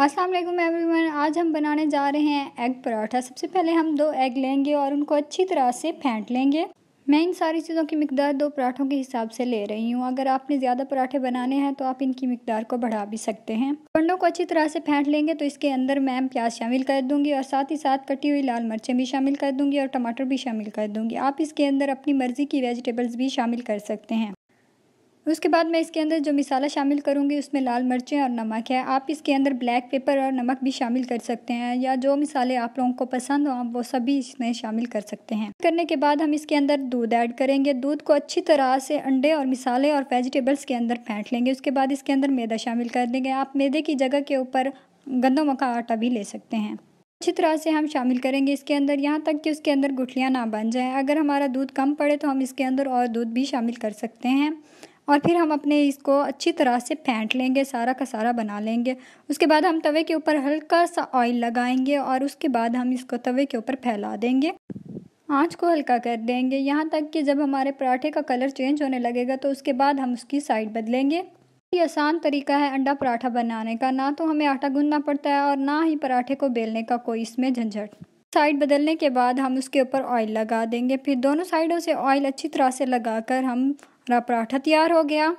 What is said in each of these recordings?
अस्सलाम वालेकुम एवरीवन आज हम बनाने जा रहे हैं एग पराठा सबसे पहले हम दो एग लेंगे और उनको अच्छी तरह से फेंट लेंगे मैं इन सारी चीज़ों की मकदार दो पराठों के हिसाब से ले रही हूँ अगर आपने ज़्यादा पराठे बनाने हैं तो आप इनकी मकदार को बढ़ा भी सकते हैं पंडों को अच्छी तरह से फेंट लेंगे तो इसके अंदर मैं प्याज शामिल कर दूंगी और साथ ही साथ कटी हुई लाल मिर्चें भी शामिल कर दूंगी और टमाटर भी शामिल कर दूंगी आप इसके अंदर अपनी मर्ज़ी की वेजिटेबल्स भी शामिल कर सकते हैं उसके बाद मैं इसके अंदर जो मिसाला शामिल करूँगी उसमें लाल मिर्चें और नमक है आप इसके अंदर ब्लैक पेपर और नमक भी शामिल कर सकते हैं या जो मिसाले आप लोगों को पसंद हो आप वो सभी इसमें शामिल कर सकते हैं करने के बाद हम इसके अंदर दूध ऐड करेंगे दूध को अच्छी तरह से अंडे और मिसाले और वेजिटेबल्स के अंदर फेंट लेंगे उसके बाद इसके अंदर मैदा शामिल कर देंगे आप मैदे की जगह के ऊपर गंदो का आटा भी ले सकते हैं अच्छी तरह से हम शामिल करेंगे इसके अंदर यहाँ तक कि उसके अंदर गुठलियाँ ना बन जाएँ अगर हमारा दूध कम पड़े तो हम इसके अंदर और दूध भी शामिल कर सकते हैं और फिर हम अपने इसको अच्छी तरह से फेंट लेंगे सारा का सारा बना लेंगे उसके बाद हम तवे के ऊपर हल्का सा ऑयल लगाएंगे और उसके बाद हम इसको तवे के ऊपर फैला देंगे आँच को हल्का कर देंगे यहाँ तक कि जब हमारे पराठे का कलर चेंज होने लगेगा तो उसके बाद हम उसकी साइड बदलेंगे ये आसान तरीका है अंडा पराठा बनाने का ना तो हमें आटा गूंदना पड़ता है और ना ही पराठे को बेलने का कोई इसमें झंझट साइड बदलने के बाद हम उसके ऊपर ऑयल लगा देंगे फिर दोनों साइडों से ऑयल अच्छी तरह से लगाकर हम अपना पराठा तैयार हो गया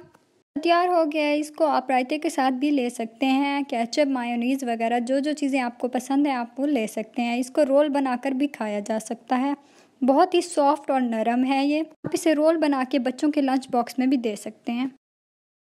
तैयार हो गया है इसको आप रायते के साथ भी ले सकते हैं कैचअप मायोनीज़ वगैरह जो जो चीज़ें आपको पसंद है आप वो ले सकते हैं इसको रोल बनाकर भी खाया जा सकता है बहुत ही सॉफ्ट और नरम है ये आप इसे रोल बना के बच्चों के लंच बॉक्स में भी दे सकते हैं